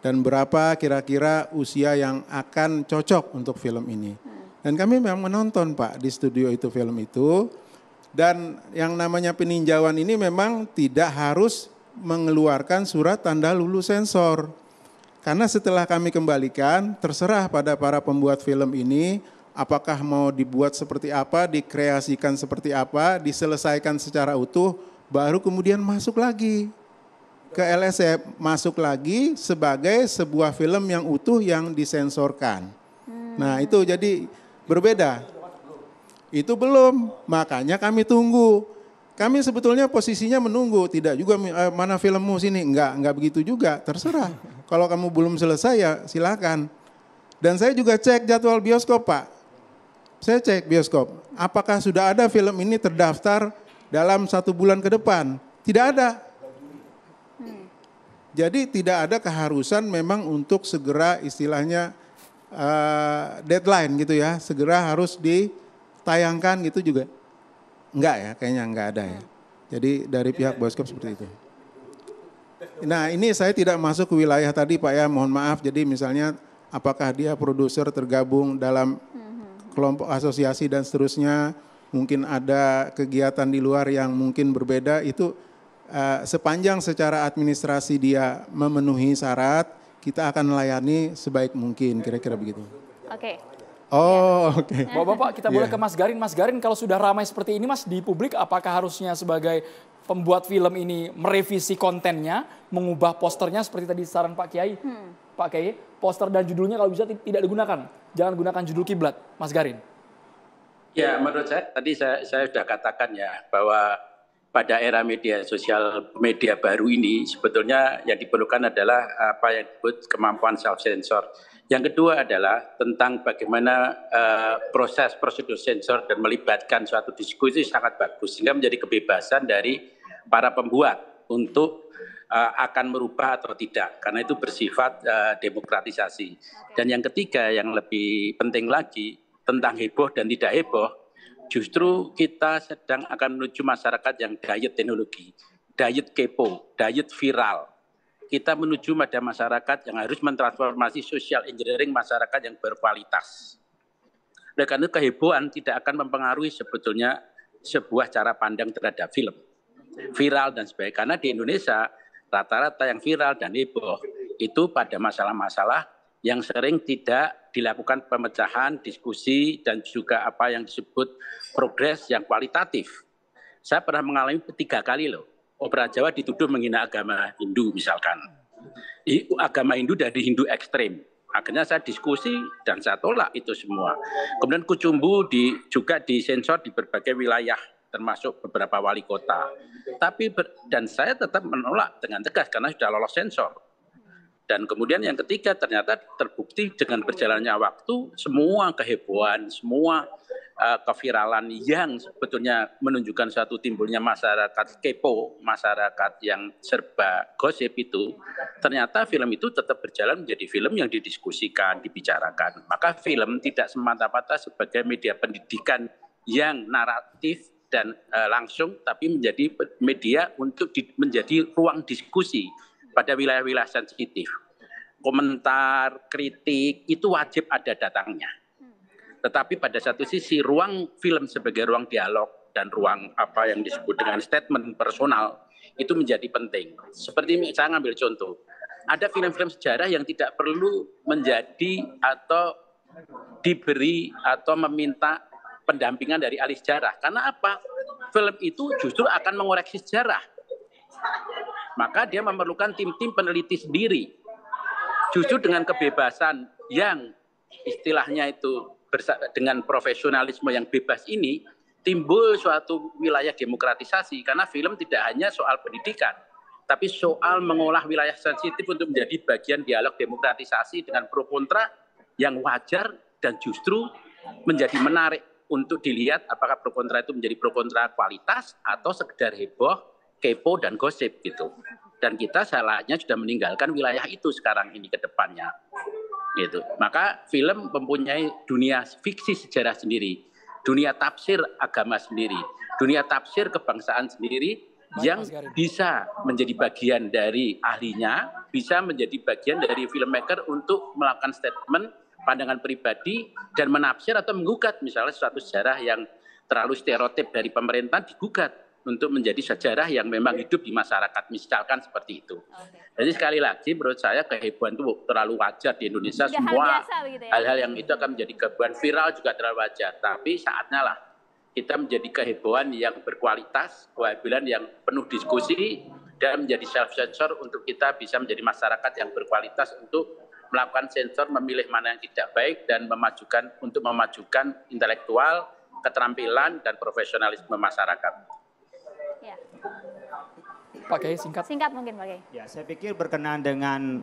Dan berapa kira-kira usia yang akan cocok untuk film ini. Dan kami memang menonton Pak di studio itu film itu. Dan yang namanya peninjauan ini memang tidak harus mengeluarkan surat tanda lulus sensor karena setelah kami kembalikan, terserah pada para pembuat film ini apakah mau dibuat seperti apa, dikreasikan seperti apa, diselesaikan secara utuh, baru kemudian masuk lagi ke LSF, masuk lagi sebagai sebuah film yang utuh yang disensorkan. Hmm. Nah itu jadi berbeda. Itu belum, makanya kami tunggu. Kami sebetulnya posisinya menunggu, tidak juga eh, mana filmmu sini, enggak, enggak begitu juga, terserah. Kalau kamu belum selesai ya silakan. Dan saya juga cek jadwal bioskop Pak. Saya cek bioskop. Apakah sudah ada film ini terdaftar dalam satu bulan ke depan? Tidak ada. Jadi tidak ada keharusan memang untuk segera istilahnya uh, deadline gitu ya. Segera harus ditayangkan gitu juga. Enggak ya, kayaknya enggak ada ya. Jadi dari pihak bioskop seperti itu. Nah ini saya tidak masuk ke wilayah tadi Pak ya, mohon maaf. Jadi misalnya apakah dia produser tergabung dalam kelompok asosiasi dan seterusnya, mungkin ada kegiatan di luar yang mungkin berbeda itu uh, sepanjang secara administrasi dia memenuhi syarat, kita akan melayani sebaik mungkin kira-kira begitu. Oke. Okay. Iya. Oh, oke. Okay. Bapak-bapak, kita yeah. Iya. ke Mas Garin. Mas Garin, kalau sudah ramai seperti ini, Mas, di publik, apakah harusnya sebagai pembuat film ini merevisi kontennya, mengubah posternya seperti tadi saran Pak Kiai? Hmm. Pak Kiai, poster dan judulnya kalau bisa tidak digunakan. Jangan gunakan judul kiblat, Mas Garin. Ya, menurut saya tadi saya, saya sudah katakan ya bahwa pada era media sosial media baru ini sebetulnya yang diperlukan adalah apa yang disebut kemampuan self sensor yang kedua adalah tentang bagaimana uh, eh, proses prosedur sensor dan melibatkan suatu diskusi sangat bagus sehingga menjadi kebebasan dari para pembuat untuk uh, akan merubah atau tidak karena itu bersifat uh, demokratisasi. Dan yang ketiga yang lebih penting lagi tentang heboh dan tidak heboh justru kita sedang akan menuju masyarakat yang diet teknologi, diet kepo, diet viral kita menuju pada masyarakat yang harus mentransformasi social engineering masyarakat yang berkualitas. Oleh karena kehebohan tidak akan mempengaruhi sebetulnya sebuah cara pandang terhadap film. Viral dan sebagainya. Karena di Indonesia rata-rata yang viral dan heboh itu pada masalah-masalah yang sering tidak dilakukan pemecahan, diskusi, dan juga apa yang disebut progres yang kualitatif. Saya pernah mengalami tiga kali loh opera Jawa dituduh menghina agama Hindu misalkan. Agama Hindu dari Hindu ekstrim. Akhirnya saya diskusi dan saya tolak itu semua. Kemudian Kucumbu di, juga disensor di berbagai wilayah termasuk beberapa wali kota. Tapi ber, dan saya tetap menolak dengan tegas karena sudah lolos sensor. Dan kemudian yang ketiga ternyata terbukti dengan berjalannya waktu semua kehebohan, semua Eh, keviralan yang sebetulnya menunjukkan suatu timbulnya masyarakat kepo, masyarakat yang serba gosip itu, ternyata film itu tetap berjalan menjadi film yang didiskusikan, dibicarakan. Maka film tidak semata-mata sebagai media pendidikan yang naratif dan uh, langsung, tapi menjadi media untuk di, menjadi ruang diskusi pada wilayah-wilayah sensitif. Komentar, kritik itu wajib ada datangnya tetapi pada satu sisi ruang film sebagai ruang dialog dan ruang apa yang disebut dengan statement personal itu menjadi penting. Seperti saya ngambil contoh, ada film-film sejarah yang tidak perlu menjadi atau diberi atau meminta pendampingan dari ahli sejarah. Karena apa? Film itu justru akan mengoreksi sejarah. Maka dia memerlukan tim-tim peneliti sendiri. Justru dengan kebebasan yang istilahnya itu dengan profesionalisme yang bebas ini timbul suatu wilayah demokratisasi karena film tidak hanya soal pendidikan tapi soal mengolah wilayah sensitif untuk menjadi bagian dialog demokratisasi dengan pro kontra yang wajar dan justru menjadi menarik untuk dilihat apakah pro kontra itu menjadi pro kontra kualitas atau sekedar heboh, kepo dan gosip gitu. Dan kita salahnya sudah meninggalkan wilayah itu sekarang ini ke depannya gitu. Maka film mempunyai dunia fiksi sejarah sendiri, dunia tafsir agama sendiri, dunia tafsir kebangsaan sendiri yang bisa menjadi bagian dari ahlinya, bisa menjadi bagian dari filmmaker untuk melakukan statement pandangan pribadi dan menafsir atau menggugat misalnya suatu sejarah yang terlalu stereotip dari pemerintah digugat untuk menjadi sejarah yang memang hidup di masyarakat misalkan seperti itu. Okay. Jadi sekali lagi menurut saya kehebohan itu terlalu wajar di Indonesia semua ya. hal-hal gitu ya. yang itu akan menjadi kehebohan viral juga terlalu wajar. Tapi saatnya lah kita menjadi kehebohan yang berkualitas, kehebohan yang penuh diskusi dan menjadi self sensor untuk kita bisa menjadi masyarakat yang berkualitas untuk melakukan sensor memilih mana yang tidak baik dan memajukan untuk memajukan intelektual, keterampilan dan profesionalisme masyarakat. Pak Kiai singkat. Singkat mungkin Pak Kiai. Ya, saya pikir berkenaan dengan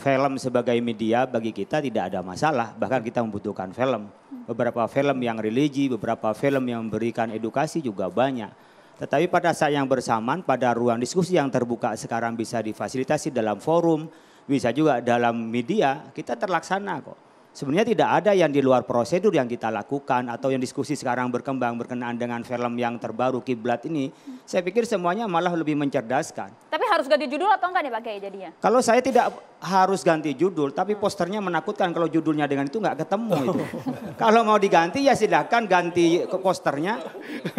film sebagai media bagi kita tidak ada masalah, bahkan kita membutuhkan film. Beberapa film yang religi, beberapa film yang memberikan edukasi juga banyak. Tetapi pada saat yang bersamaan, pada ruang diskusi yang terbuka sekarang bisa difasilitasi dalam forum, bisa juga dalam media, kita terlaksana kok sebenarnya tidak ada yang di luar prosedur yang kita lakukan atau yang diskusi sekarang berkembang berkenaan dengan film yang terbaru Kiblat ini. Saya pikir semuanya malah lebih mencerdaskan. Tapi harus ganti judul atau enggak nih Pak Kiai jadinya? Kalau saya tidak harus ganti judul, tapi posternya menakutkan kalau judulnya dengan itu enggak ketemu oh. itu. kalau mau diganti ya silahkan ganti ke posternya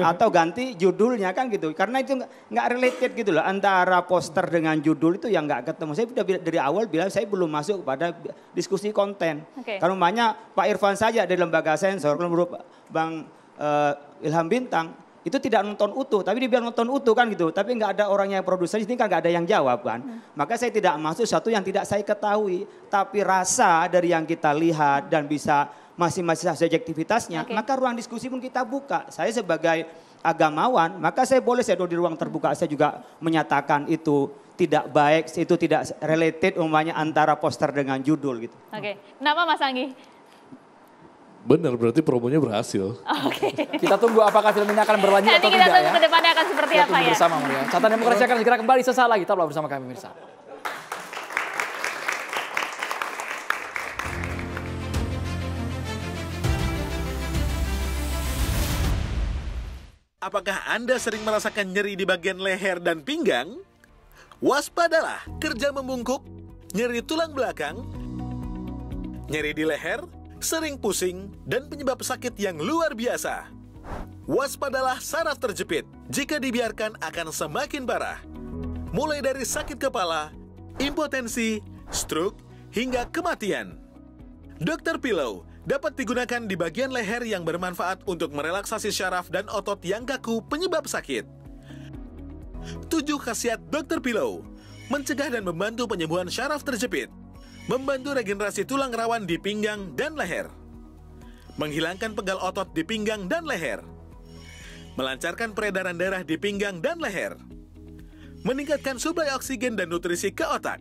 atau ganti judulnya kan gitu. Karena itu enggak related gitu loh antara poster dengan judul itu yang enggak ketemu. Saya sudah dari awal bilang saya belum masuk pada diskusi konten. Okay. Kalau banyak Pak Irfan saja dari lembaga sensor, kalau menurut Bang uh, Ilham Bintang itu tidak nonton utuh, tapi dia nonton utuh kan gitu. Tapi nggak ada orang yang produser ini kan nggak ada yang jawab kan. Hmm. Maka saya tidak masuk satu yang tidak saya ketahui, tapi rasa dari yang kita lihat dan bisa masing-masing subjektivitasnya, okay. maka ruang diskusi pun kita buka. Saya sebagai agamawan, maka saya boleh saya di ruang terbuka saya juga menyatakan itu tidak baik, itu tidak related umumnya antara poster dengan judul gitu. Oke, okay. kenapa Mas Anggi? benar berarti promonya berhasil. Oke. Okay. kita tunggu apakah film ini akan berlanjut Nanti atau kita tunggu ke ya. depannya akan seperti kita apa ya. Kita bersama Maria. Catatan Demokrasi akan segera kembali sesaat lagi. Tetaplah bersama kami, Mirsa. Apakah Anda sering merasakan nyeri di bagian leher dan pinggang? Waspadalah kerja membungkuk, nyeri tulang belakang, nyeri di leher, sering pusing, dan penyebab sakit yang luar biasa. Waspadalah saraf terjepit, jika dibiarkan akan semakin parah. Mulai dari sakit kepala, impotensi, stroke, hingga kematian. Dokter Pillow dapat digunakan di bagian leher yang bermanfaat untuk merelaksasi syaraf dan otot yang kaku penyebab sakit. 7 khasiat dokter Pillow mencegah dan membantu penyembuhan syaraf terjepit membantu regenerasi tulang rawan di pinggang dan leher, menghilangkan pegal otot di pinggang dan leher, melancarkan peredaran darah di pinggang dan leher, meningkatkan suplai oksigen dan nutrisi ke otak,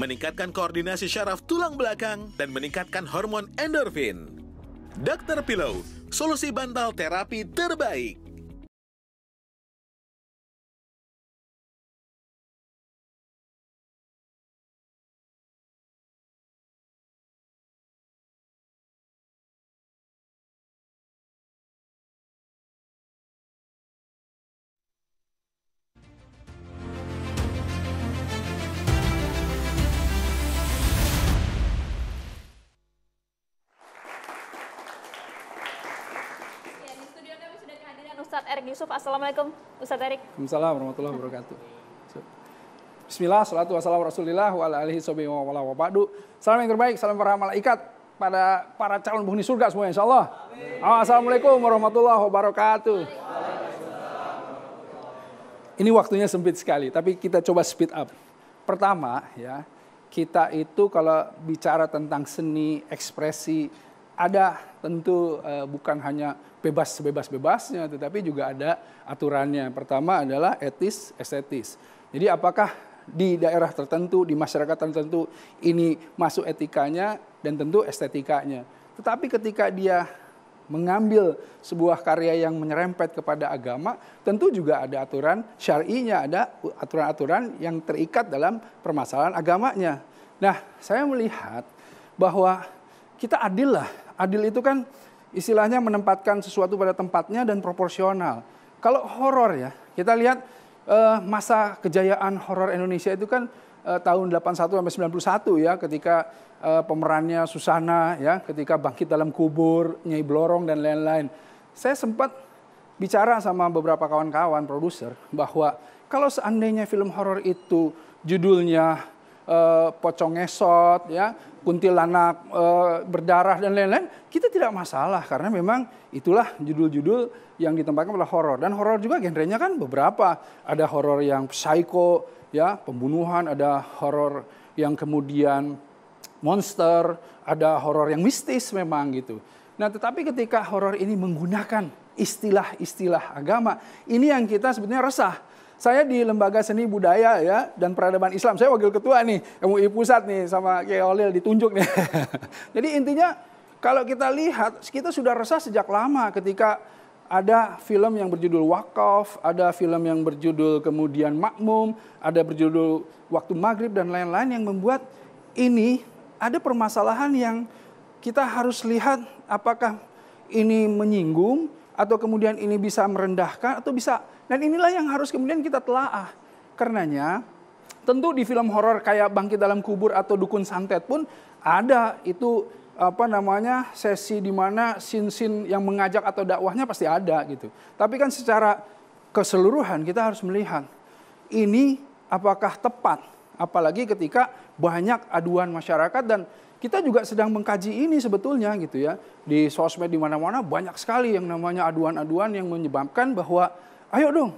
meningkatkan koordinasi syaraf tulang belakang, dan meningkatkan hormon endorfin. Dr. Pillow, solusi bantal terapi terbaik. Yusuf. Assalamualaikum Ustaz Erik. Waalaikumsalam warahmatullahi wabarakatuh. Bismillah, salatu wassalamu rasulillah wa alihi wa wa Salam yang terbaik, salam para malaikat pada para calon penghuni surga semua insya ah, Assalamualaikum warahmatullahi wabarakatuh. Ini waktunya sempit sekali, tapi kita coba speed up. Pertama ya, kita itu kalau bicara tentang seni, ekspresi, ada tentu uh, bukan hanya bebas bebas bebasnya, tetapi juga ada aturannya. Pertama adalah etis, estetis. Jadi apakah di daerah tertentu, di masyarakat tertentu ini masuk etikanya dan tentu estetikanya. Tetapi ketika dia mengambil sebuah karya yang menyerempet kepada agama, tentu juga ada aturan syar'inya, ada aturan-aturan yang terikat dalam permasalahan agamanya. Nah, saya melihat bahwa kita adil lah Adil itu kan istilahnya menempatkan sesuatu pada tempatnya dan proporsional. Kalau horor ya, kita lihat eh, masa kejayaan horor Indonesia itu kan eh, tahun 81 sampai 91 ya ketika eh, pemerannya Susana ya, ketika bangkit dalam kubur, Nyai Blorong dan lain-lain. Saya sempat bicara sama beberapa kawan-kawan produser bahwa kalau seandainya film horor itu judulnya Eh, pocong ngesot, ya, kuntilanak e, berdarah dan lain-lain, kita tidak masalah karena memang itulah judul-judul yang ditempatkan adalah horor dan horor juga genrenya kan beberapa. Ada horor yang psycho, ya, pembunuhan, ada horor yang kemudian monster, ada horor yang mistis memang gitu. Nah, tetapi ketika horor ini menggunakan istilah-istilah agama, ini yang kita sebetulnya resah saya di lembaga seni budaya ya dan peradaban Islam. Saya wakil ketua nih MUI pusat nih sama Kiai Olil ditunjuk nih. <laughs> Jadi intinya kalau kita lihat kita sudah resah sejak lama ketika ada film yang berjudul Wakaf, ada film yang berjudul kemudian Makmum, ada berjudul Waktu Maghrib dan lain-lain yang membuat ini ada permasalahan yang kita harus lihat apakah ini menyinggung atau kemudian ini bisa merendahkan atau bisa dan inilah yang harus kemudian kita telaah. Karenanya, tentu di film horor kayak Bangkit dalam Kubur atau Dukun Santet pun ada itu apa namanya sesi di mana sin-sin yang mengajak atau dakwahnya pasti ada gitu. Tapi kan secara keseluruhan kita harus melihat ini apakah tepat apalagi ketika banyak aduan masyarakat dan kita juga sedang mengkaji ini sebetulnya gitu ya. Di sosmed di mana-mana banyak sekali yang namanya aduan-aduan yang menyebabkan bahwa ayo dong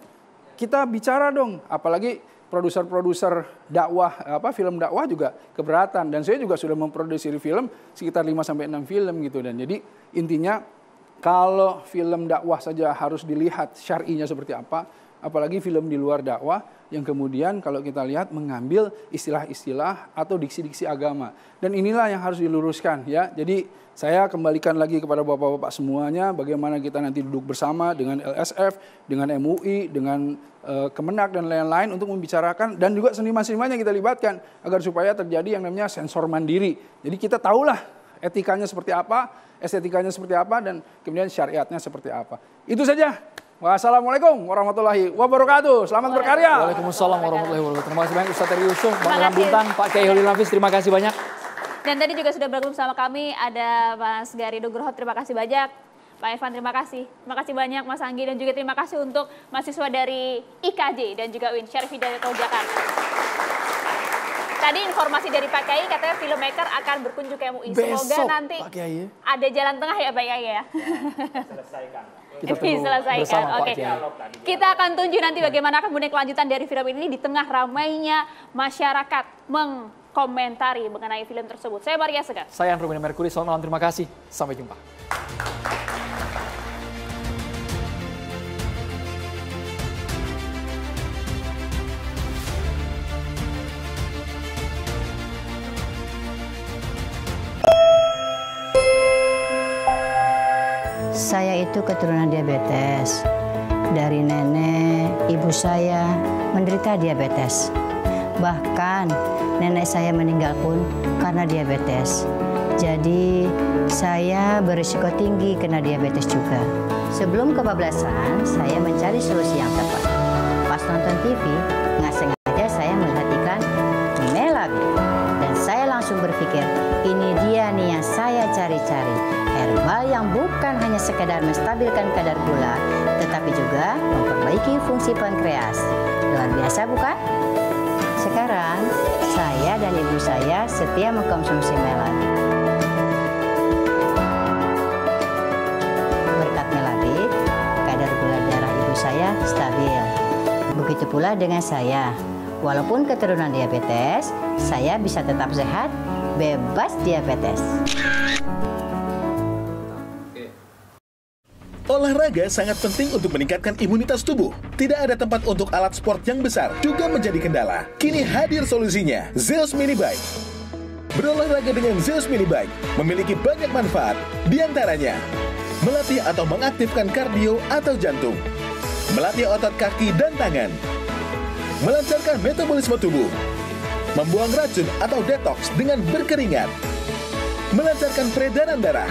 kita bicara dong. Apalagi produser-produser dakwah apa film dakwah juga keberatan dan saya juga sudah memproduksi film sekitar 5 sampai 6 film gitu dan jadi intinya kalau film dakwah saja harus dilihat syar'inya seperti apa, apalagi film di luar dakwah yang kemudian kalau kita lihat mengambil istilah-istilah atau diksi-diksi agama. Dan inilah yang harus diluruskan ya. Jadi saya kembalikan lagi kepada Bapak-bapak semuanya bagaimana kita nanti duduk bersama dengan LSF, dengan MUI, dengan e, Kemenak dan lain-lain untuk membicarakan dan juga seniman-seniman yang kita libatkan agar supaya terjadi yang namanya sensor mandiri. Jadi kita tahulah etikanya seperti apa, estetikanya seperti apa, dan kemudian syariatnya seperti apa. Itu saja Wassalamualaikum warahmatullahi wabarakatuh. Selamat berkarya. Waalaikumsalam warahmatullahi wabarakatuh. Terima kasih banyak Ustaz Teri Yusuf, Bang Ilham Bintang, Pak Kiai Holil Nafis. Terima kasih banyak. Dan tadi juga sudah bergabung sama kami ada Mas Gari Dugroho. Terima kasih banyak. Pak Evan, terima kasih. Terima kasih banyak Mas Anggi dan juga terima kasih untuk mahasiswa dari IKJ dan juga Win Syarif dari Jakarta. Tadi informasi dari Pak Kiai katanya filmmaker akan berkunjung ke MUI. Semoga nanti ya. ada jalan tengah ya Pak Kiai ya, ya <laughs> selesaikan kita kan? Oke. Okay. Kita akan tunjuk nanti bagaimana akan kemudian kelanjutan dari film ini di tengah ramainya masyarakat mengkomentari mengenai film tersebut. Saya Maria Segar. Saya Andrew Mercury. Selamat malam. Terima kasih. Sampai jumpa. saya itu keturunan diabetes. Dari nenek, ibu saya menderita diabetes. Bahkan nenek saya meninggal pun karena diabetes. Jadi saya berisiko tinggi kena diabetes juga. Sebelum kebablasan, saya mencari solusi yang tepat. Pas nonton TV, nggak sengaja saya melihat iklan Melabi. Dan saya langsung berpikir, ini dia nih yang saya cari-cari herbal yang bukan hanya sekedar menstabilkan kadar gula, tetapi juga memperbaiki fungsi pankreas. Luar biasa bukan? Sekarang, saya dan ibu saya setia mengkonsumsi melon. Berkat melati, kadar gula darah ibu saya stabil. Begitu pula dengan saya. Walaupun keturunan diabetes, saya bisa tetap sehat, bebas diabetes. Olahraga sangat penting untuk meningkatkan imunitas tubuh. Tidak ada tempat untuk alat sport yang besar juga menjadi kendala. Kini hadir solusinya, Zeus Mini Bike. Berolahraga dengan Zeus Mini Bike memiliki banyak manfaat, diantaranya melatih atau mengaktifkan kardio atau jantung, melatih otot kaki dan tangan, melancarkan metabolisme tubuh, membuang racun atau detox dengan berkeringat, melancarkan peredaran darah,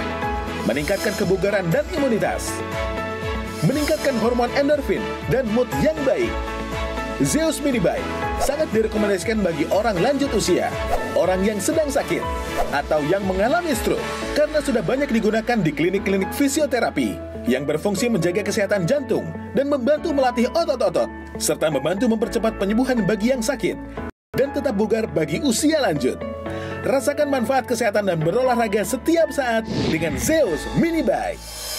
meningkatkan kebugaran dan imunitas, meningkatkan hormon endorfin dan mood yang baik. Zeus Mini Minibai sangat direkomendasikan bagi orang lanjut usia, orang yang sedang sakit, atau yang mengalami stroke karena sudah banyak digunakan di klinik-klinik fisioterapi yang berfungsi menjaga kesehatan jantung dan membantu melatih otot-otot, serta membantu mempercepat penyembuhan bagi yang sakit dan tetap bugar bagi usia lanjut. Rasakan manfaat kesehatan dan berolahraga setiap saat dengan Zeus Mini Bike.